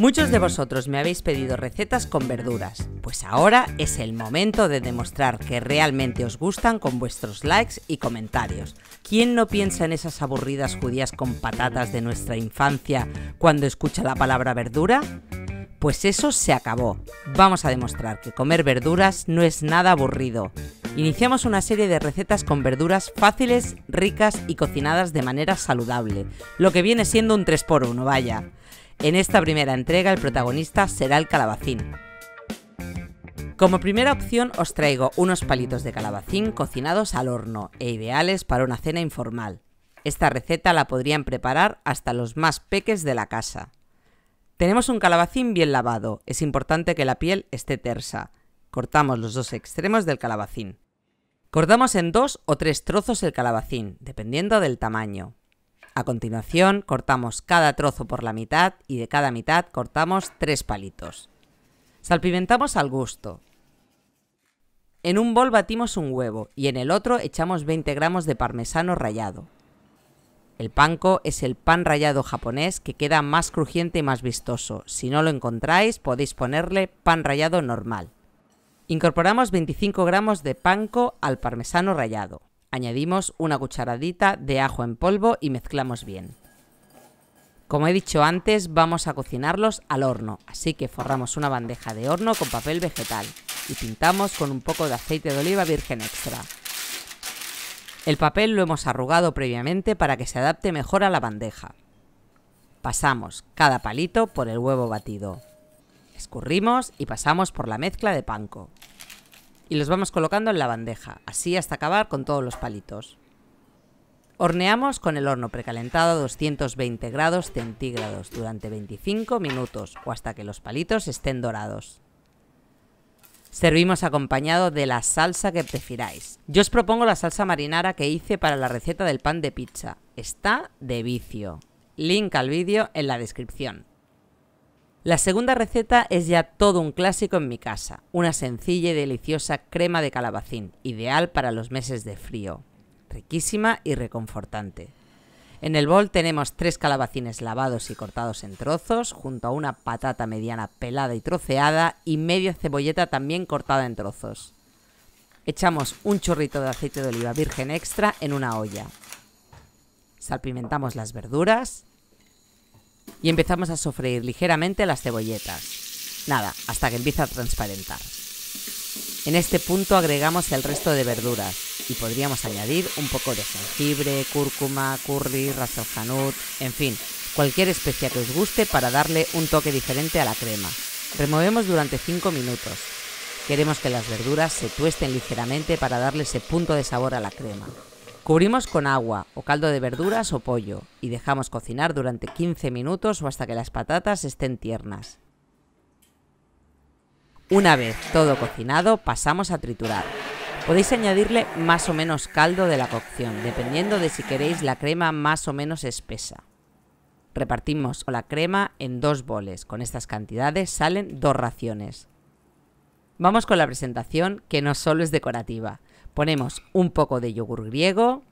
Muchos de vosotros me habéis pedido recetas con verduras, pues ahora es el momento de demostrar que realmente os gustan con vuestros likes y comentarios. ¿Quién no piensa en esas aburridas judías con patatas de nuestra infancia cuando escucha la palabra verdura? Pues eso se acabó. Vamos a demostrar que comer verduras no es nada aburrido. Iniciamos una serie de recetas con verduras fáciles, ricas y cocinadas de manera saludable, lo que viene siendo un 3x1, vaya. En esta primera entrega el protagonista será el calabacín. Como primera opción os traigo unos palitos de calabacín cocinados al horno e ideales para una cena informal. Esta receta la podrían preparar hasta los más peques de la casa. Tenemos un calabacín bien lavado, es importante que la piel esté tersa. Cortamos los dos extremos del calabacín. Cortamos en dos o tres trozos el calabacín, dependiendo del tamaño. A continuación, cortamos cada trozo por la mitad y de cada mitad cortamos tres palitos. Salpimentamos al gusto. En un bol batimos un huevo y en el otro echamos 20 gramos de parmesano rallado. El panko es el pan rallado japonés que queda más crujiente y más vistoso. Si no lo encontráis, podéis ponerle pan rallado normal. Incorporamos 25 gramos de panko al parmesano rallado. Añadimos una cucharadita de ajo en polvo y mezclamos bien. Como he dicho antes, vamos a cocinarlos al horno, así que forramos una bandeja de horno con papel vegetal y pintamos con un poco de aceite de oliva virgen extra. El papel lo hemos arrugado previamente para que se adapte mejor a la bandeja. Pasamos cada palito por el huevo batido. Escurrimos y pasamos por la mezcla de panco y los vamos colocando en la bandeja, así hasta acabar con todos los palitos. Horneamos con el horno precalentado a 220 grados centígrados durante 25 minutos o hasta que los palitos estén dorados. Servimos acompañado de la salsa que prefiráis. Yo os propongo la salsa marinara que hice para la receta del pan de pizza. Está de vicio. Link al vídeo en la descripción. La segunda receta es ya todo un clásico en mi casa, una sencilla y deliciosa crema de calabacín, ideal para los meses de frío, riquísima y reconfortante. En el bol tenemos tres calabacines lavados y cortados en trozos, junto a una patata mediana pelada y troceada y media cebolleta también cortada en trozos. Echamos un chorrito de aceite de oliva virgen extra en una olla. Salpimentamos las verduras, y empezamos a sofreír ligeramente las cebolletas. Nada, hasta que empieza a transparentar. En este punto agregamos el resto de verduras y podríamos añadir un poco de jengibre, cúrcuma, curry, ras el en fin, cualquier especia que os guste para darle un toque diferente a la crema. Removemos durante 5 minutos. Queremos que las verduras se tuesten ligeramente para darle ese punto de sabor a la crema. Cubrimos con agua o caldo de verduras o pollo y dejamos cocinar durante 15 minutos o hasta que las patatas estén tiernas. Una vez todo cocinado, pasamos a triturar. Podéis añadirle más o menos caldo de la cocción, dependiendo de si queréis la crema más o menos espesa. Repartimos la crema en dos boles. Con estas cantidades salen dos raciones. Vamos con la presentación, que no solo es decorativa. Ponemos un poco de yogur griego,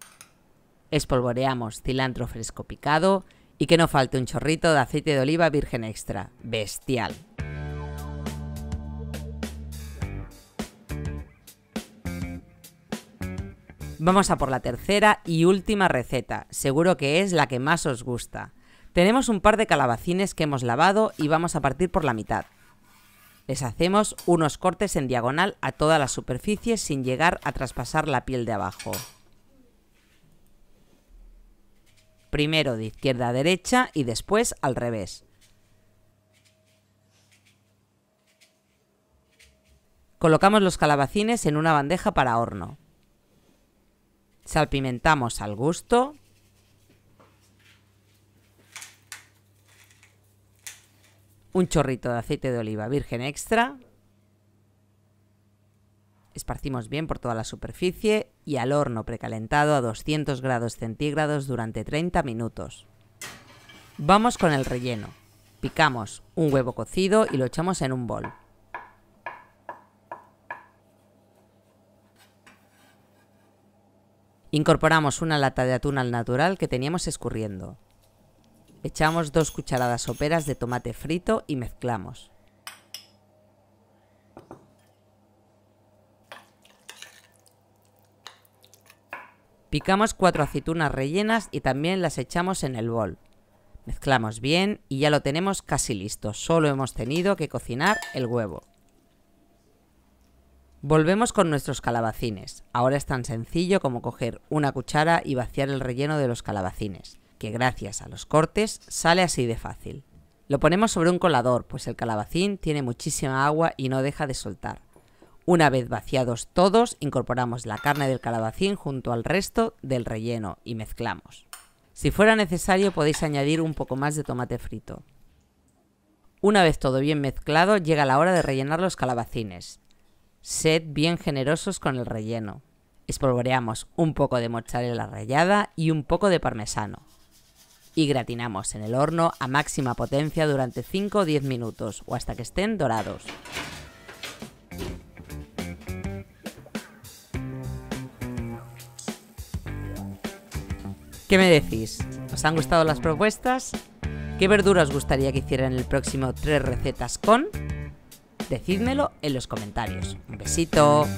espolvoreamos cilantro fresco picado y que no falte un chorrito de aceite de oliva virgen extra. Bestial. Vamos a por la tercera y última receta, seguro que es la que más os gusta. Tenemos un par de calabacines que hemos lavado y vamos a partir por la mitad. Les hacemos unos cortes en diagonal a toda la superficie sin llegar a traspasar la piel de abajo. Primero de izquierda a derecha y después al revés. Colocamos los calabacines en una bandeja para horno. Salpimentamos al gusto un chorrito de aceite de oliva virgen extra. Esparcimos bien por toda la superficie y al horno precalentado a 200 grados centígrados durante 30 minutos. Vamos con el relleno. Picamos un huevo cocido y lo echamos en un bol. Incorporamos una lata de atún al natural que teníamos escurriendo. Echamos dos cucharadas soperas de tomate frito y mezclamos. Picamos cuatro aceitunas rellenas y también las echamos en el bol. Mezclamos bien y ya lo tenemos casi listo, solo hemos tenido que cocinar el huevo. Volvemos con nuestros calabacines. Ahora es tan sencillo como coger una cuchara y vaciar el relleno de los calabacines que gracias a los cortes sale así de fácil. Lo ponemos sobre un colador, pues el calabacín tiene muchísima agua y no deja de soltar. Una vez vaciados todos, incorporamos la carne del calabacín junto al resto del relleno y mezclamos. Si fuera necesario podéis añadir un poco más de tomate frito. Una vez todo bien mezclado, llega la hora de rellenar los calabacines. Sed bien generosos con el relleno. Espolvoreamos un poco de mozzarella rallada y un poco de parmesano y gratinamos en el horno a máxima potencia durante 5 o 10 minutos o hasta que estén dorados. ¿Qué me decís? ¿Os han gustado las propuestas? ¿Qué verduras os gustaría que hiciera en el próximo 3 Recetas con? Decídmelo en los comentarios. Un besito.